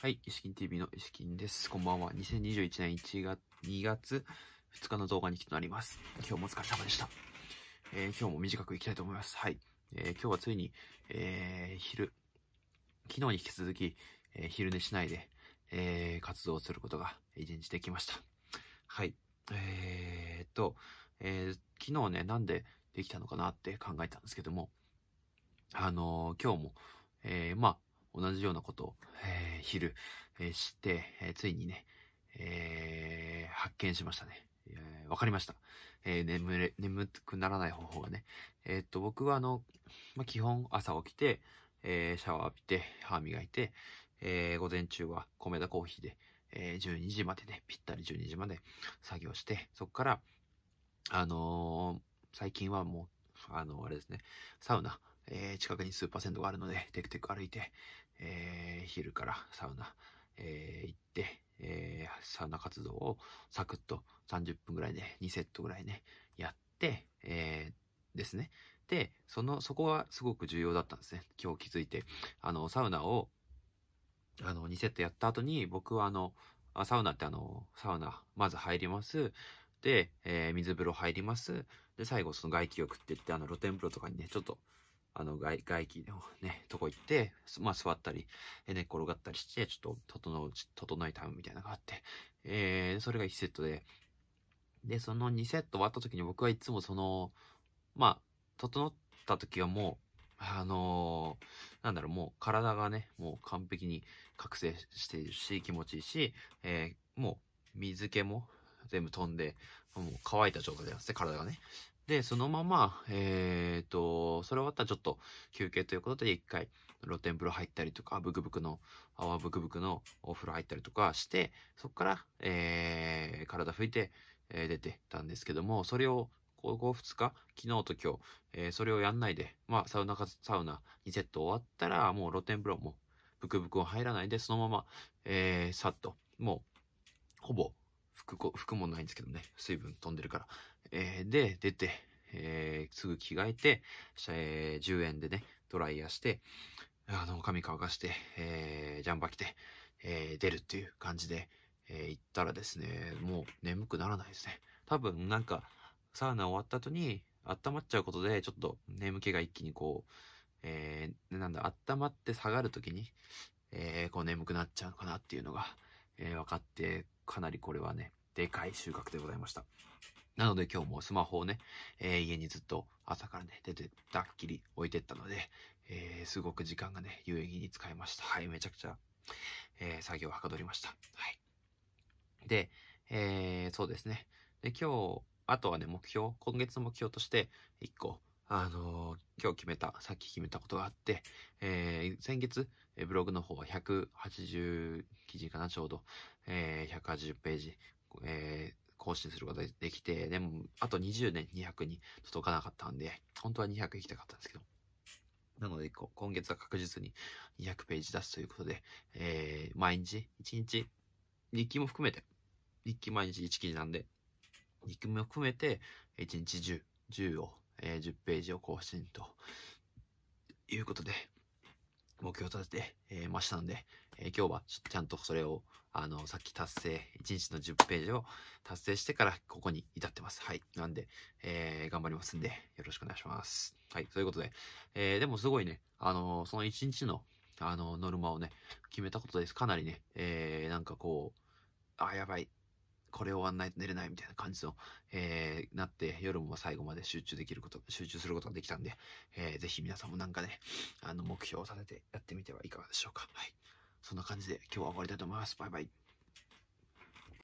はい、石金 TV の石金です。こんばんは。2021年1月、2月2日の動画に来てなります。今日もお疲れ様でした。えー、今日も短くいきたいと思います。はい。えー、今日はついに、えー、昼、昨日に引き続き、えー、昼寝しないで、えー、活動することが一日できました。はい。えー、っと、えー、昨日ね、なんでできたのかなって考えたんですけども、あのー、今日も、えー、まあ、同じようなことを、えー、昼、えー、て、えー、ついにね、えー、発見しましたね。えー、分かりました。えー、眠れ、眠くならない方法がね。えー、っと、僕はあの、まあ、基本朝起きて、えー、シャワー浴びて、歯磨いて、えー、午前中は米田コーヒーで、えー、12時までね、ぴったり12時まで作業して、そこから、あのー、最近はもう、あのー、あれですね、サウナ、えー、近くにスーパー銭湯があるので、テクテク歩いて、えー、昼からサウナ、えー、行って、えー、サウナ活動をサクッと30分ぐらいで、ね、2セットぐらいね、やって、えー、ですね。で、その、そこはすごく重要だったんですね。今日気づいて。あの、サウナを、あの、2セットやった後に、僕はあの、あサウナってあの、サウナ、まず入ります。で、えー、水風呂入ります。で、最後その外気浴って言って、あの、露天風呂とかにね、ちょっと、あの外外気のね、とこ行って、まあ座ったり、寝っ転がったりして、ちょっと整う、整えたみたいなのがあって、えー、それが1セットで、で、その2セット終わった時に僕はいつもその、まあ、整った時はもう、あのー、なんだろう、もう体がね、もう完璧に覚醒しているし、気持ちいいし、えー、もう水気も全部飛んで、もう乾いた状態なんですね、体がね。で、そのまま、えっ、ー、と、それ終わったらちょっと休憩ということで、一回露天風呂入ったりとか、ブクブクの、泡ブクブクのお風呂入ったりとかして、そこから、えー、体拭いて、えー、出てたんですけども、それを、ここ2日、昨日と今日、えー、それをやんないで、まあ、サウナか、サウナ2セット終わったら、もう露天風呂も、ブクブクを入らないで、そのまま、えー、さっと、もう、ほぼ服こ、服もないんですけどね、水分飛んでるから。えー、で、出て、えー、すぐ着替えて、えー、10円でね、ドライヤーして、あの、髪乾かして、えー、ジャンバー着て、えー、出るっていう感じで、えー、行ったらですね、もう眠くならないですね。多分なんか、サウナ終わった後に、温まっちゃうことで、ちょっと眠気が一気にこう、えー、なんだ、温まって下がるときに、えー、こう眠くなっちゃうのかなっていうのが、えー、分かって、かなりこれはね、でかい収穫でございました。なので今日もスマホをね、えー、家にずっと朝からね、出て、だっきり置いてったので、えー、すごく時間がね、有意義に使いました。はい、めちゃくちゃ、えー、作業はかどりました。はい。で、えー、そうですね。で、今日、あとはね、目標、今月の目標として、1個、あのー、今日決めた、さっき決めたことがあって、えー、先月、ブログの方は180記事かな、ちょうど、えー、180ページえー、更新することができて、でも、あと20年200に届かなかったんで、本当は200行きたかったんですけど。なので、今月は確実に200ページ出すということで、えー、毎日、1日、日記も含めて、日記毎日1記事なんで、日記も含めて、1日10、10を、えー、10ページを更新ということで、目標を立てて、えー、ましたので、えー、今日はちゃんとそれを、あの、さっき達成、1日の10ページを達成してからここに至ってます。はい。なんで、えー、頑張りますんで、よろしくお願いします。はい。ということで、えでもすごいね、あの、その1日の、あの、ノルマをね、決めたことです。かなりね、えなんかこう、あ、やばい、これ終わんないと寝れないみたいな感じの、えー、なって、夜も最後まで集中できること、集中することができたんで、えー、ぜひ皆さんもなんかね、あの、目標を立ててやってみてはいかがでしょうか。はい。そんな感じで今日は終わりたいと思います。バイバイ。